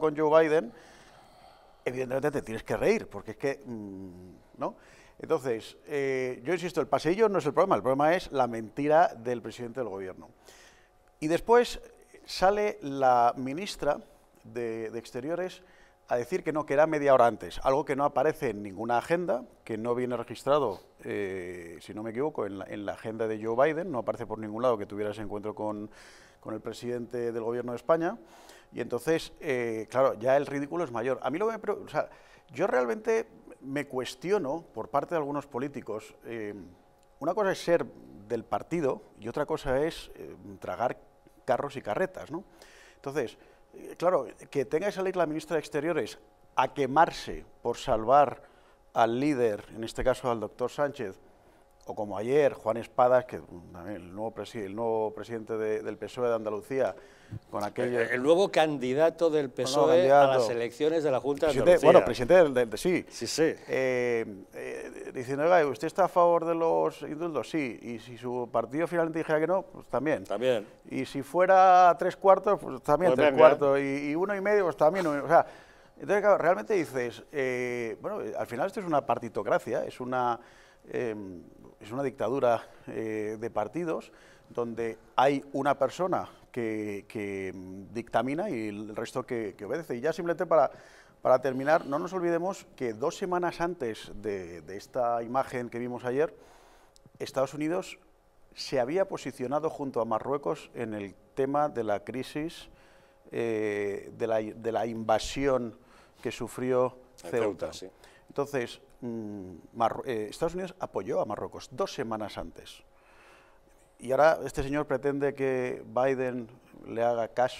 con Joe Biden, evidentemente te tienes que reír, porque es que, mm, ¿no? Entonces, eh, yo insisto, el pasillo no es el problema, el problema es la mentira del presidente del gobierno. Y después sale la ministra de Exteriores a decir que no, que era media hora antes, algo que no aparece en ninguna agenda, que no viene registrado, eh, si no me equivoco, en la, agenda de Joe Biden, no aparece por ningún lado que tuviera ese encuentro con, con el presidente del gobierno de España, y entonces, eh, claro, ya el ridículo es mayor. A mí lo que me... O sea, yo realmente me cuestiono, por parte de algunos políticos, eh, una cosa es ser del partido y otra cosa es tragar carros y carretas, ¿no? Entonces, claro, que tenga que salir la ministra de Exteriores a quemarse por salvar al líder, en este caso al doctor Sánchez, o como ayer, Juan Espadas, que mm, el nuevo, el nuevo presidente del PSOE de Andalucía, con aquel... El, nuevo candidato del PSOE a las elecciones de la Junta de Andalucía. Bueno, presidente del, sí. Sí, eh, eh, diciendo, oiga, ¿usted está a favor de los indultos? Sí. Y si su partido finalmente dijera que no, pues también. También. Y si fuera tres cuartos, pues también pues tres cuartos. Y, uno y medio, pues también. O sea, entonces, realmente dices, eh, bueno, al final esto es una partitocracia, es una... Em, es una dictadura eh, de partidos donde hay una persona que, dictamina y el resto que, obedece. Y ya simplemente para, para terminar, no nos olvidemos que dos semanas antes de, esta imagen que vimos ayer, Estados Unidos se había posicionado junto a Marruecos en el tema de la crisis, eh, de, la, de, la, invasión que sufrió Ceuta. Entonces, Mm, eh, Estados Unidos apoyó a Marruecos dos semanas antes. Y ahora este señor pretende que Biden le haga caso